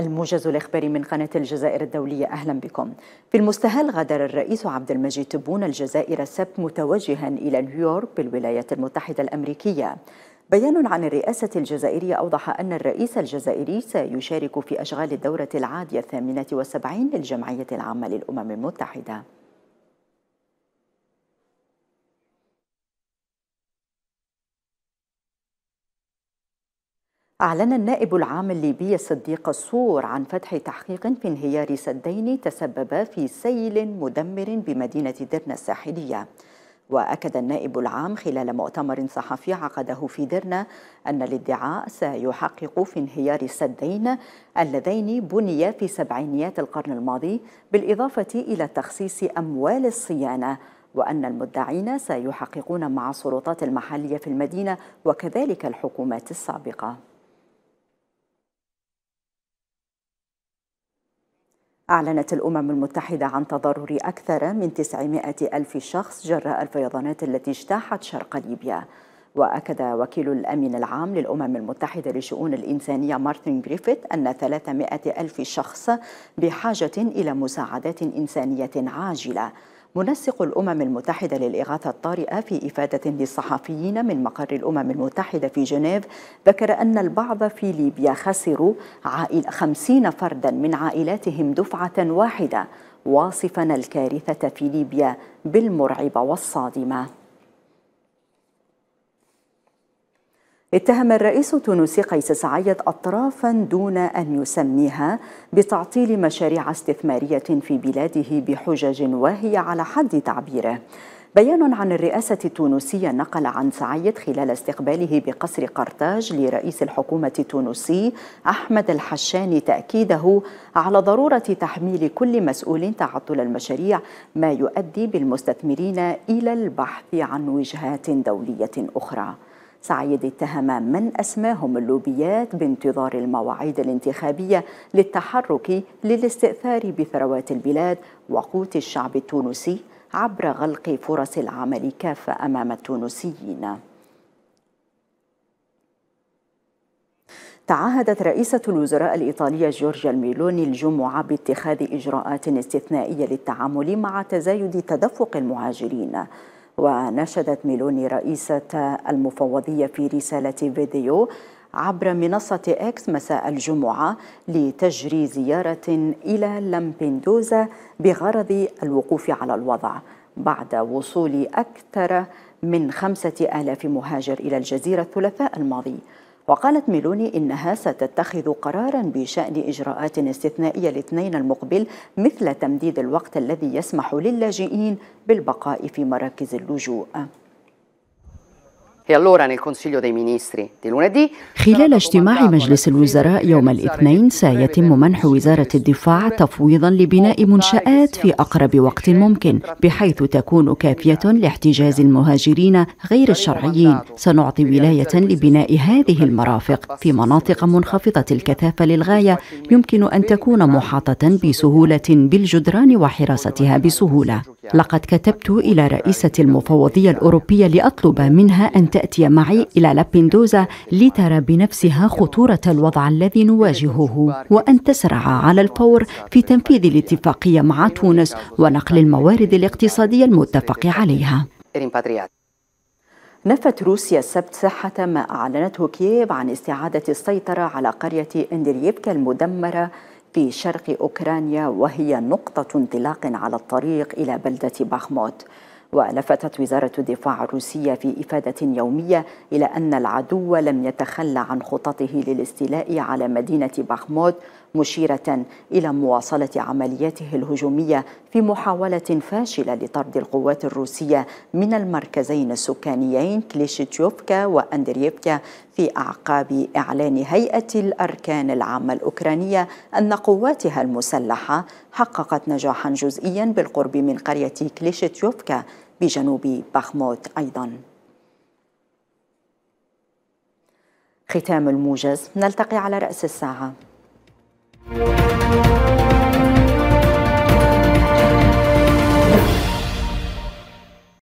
الموجز الإخباري من قناة الجزائر الدولية أهلا بكم في المستهل غادر الرئيس عبد المجيد تبون الجزائر السبت متوجها إلى نيويورك بالولايات المتحدة الأمريكية بيان عن الرئاسة الجزائرية أوضح أن الرئيس الجزائري سيشارك في أشغال الدورة العادية الثامنة والسبعين للجمعية العامة للأمم المتحدة أعلن النائب العام الليبي صديق الصور عن فتح تحقيق في انهيار سدين تسبب في سيل مدمر بمدينة درنا الساحلية وأكد النائب العام خلال مؤتمر صحفي عقده في درنا أن الادعاء سيحقق في انهيار السدين اللذين بنيا في سبعينيات القرن الماضي بالإضافة إلى تخصيص أموال الصيانة وأن المدعين سيحققون مع السلطات المحلية في المدينة وكذلك الحكومات السابقة أعلنت الأمم المتحدة عن تضرر أكثر من 900 ألف شخص جراء الفيضانات التي اجتاحت شرق ليبيا وأكد وكيل الأمين العام للأمم المتحدة لشؤون الإنسانية مارتن جريفيث أن 300 ألف شخص بحاجة إلى مساعدات إنسانية عاجلة منسق الأمم المتحدة للإغاثة الطارئة في إفادة للصحفيين من مقر الأمم المتحدة في جنيف ذكر أن البعض في ليبيا خسروا عائل خمسين فردا من عائلاتهم دفعة واحدة واصفا الكارثة في ليبيا بالمرعبة والصادمة اتهم الرئيس التونسي قيس سعيد أطرافا دون أن يسميها بتعطيل مشاريع استثمارية في بلاده بحجج واهية على حد تعبيره بيان عن الرئاسة التونسية نقل عن سعيد خلال استقباله بقصر قرطاج لرئيس الحكومة التونسي أحمد الحشاني تأكيده على ضرورة تحميل كل مسؤول تعطل المشاريع ما يؤدي بالمستثمرين إلى البحث عن وجهات دولية أخرى سعيد اتهم من أسماهم اللوبيات بانتظار المواعيد الانتخابية للتحرك للاستئثار بثروات البلاد وقوت الشعب التونسي عبر غلق فرص العمل كافة أمام التونسيين تعهدت رئيسة الوزراء الإيطالية جورجيا الميلوني الجمعة باتخاذ إجراءات استثنائية للتعامل مع تزايد تدفق المهاجرين وناشدت ميلوني رئيسة المفوضية في رسالة فيديو عبر منصة إكس مساء الجمعة لتجري زيارة إلى لامبيندوزا بغرض الوقوف على الوضع بعد وصول أكثر من خمسة آلاف مهاجر إلى الجزيرة الثلاثاء الماضي وقالت ميلوني إنها ستتخذ قرارا بشأن إجراءات استثنائية الاثنين المقبل مثل تمديد الوقت الذي يسمح للاجئين بالبقاء في مراكز اللجوء E خلال اجتماع مجلس الوزراء يوم الاثنين سيتم منح وزارة الدفاع تفويضا لبناء e منشآت في أقرب وقت ممكن بحيث تكون كافية لاحتجاز المهاجرين غير الشرعيين سنعطي ولاية لبناء هذه المرافق في مناطق منخفضة الكثافة للغاية يمكن أن تكون محاطة بسهولة بالجدران وحراستها بسهولة لقد كتبت إلى رئيسة المفوضية الأوروبية لأطلب منها أن أن تأتي معي إلى لابيندوزا لترى بنفسها خطورة الوضع الذي نواجهه وأن تسرع على الفور في تنفيذ الاتفاقية مع تونس ونقل الموارد الاقتصادية المتفق عليها نفت روسيا السبت صحة ما أعلنته كييف عن استعادة السيطرة على قرية اندريبكا المدمرة في شرق أوكرانيا وهي نقطة انطلاق على الطريق إلى بلدة باخموت ولفتت وزارة الدفاع الروسية في إفادة يومية إلى أن العدو لم يتخلى عن خططه للاستيلاء على مدينة باخمود مشيرة إلى مواصلة عملياته الهجومية في محاولة فاشلة لطرد القوات الروسية من المركزين السكانيين كليشتيوفكا وأندريفكا في أعقاب إعلان هيئة الأركان العامة الأوكرانية أن قواتها المسلحة حققت نجاحا جزئيا بالقرب من قرية كليشتيوفكا بجنوب بخموت أيضا ختام الموجز نلتقي على رأس الساعة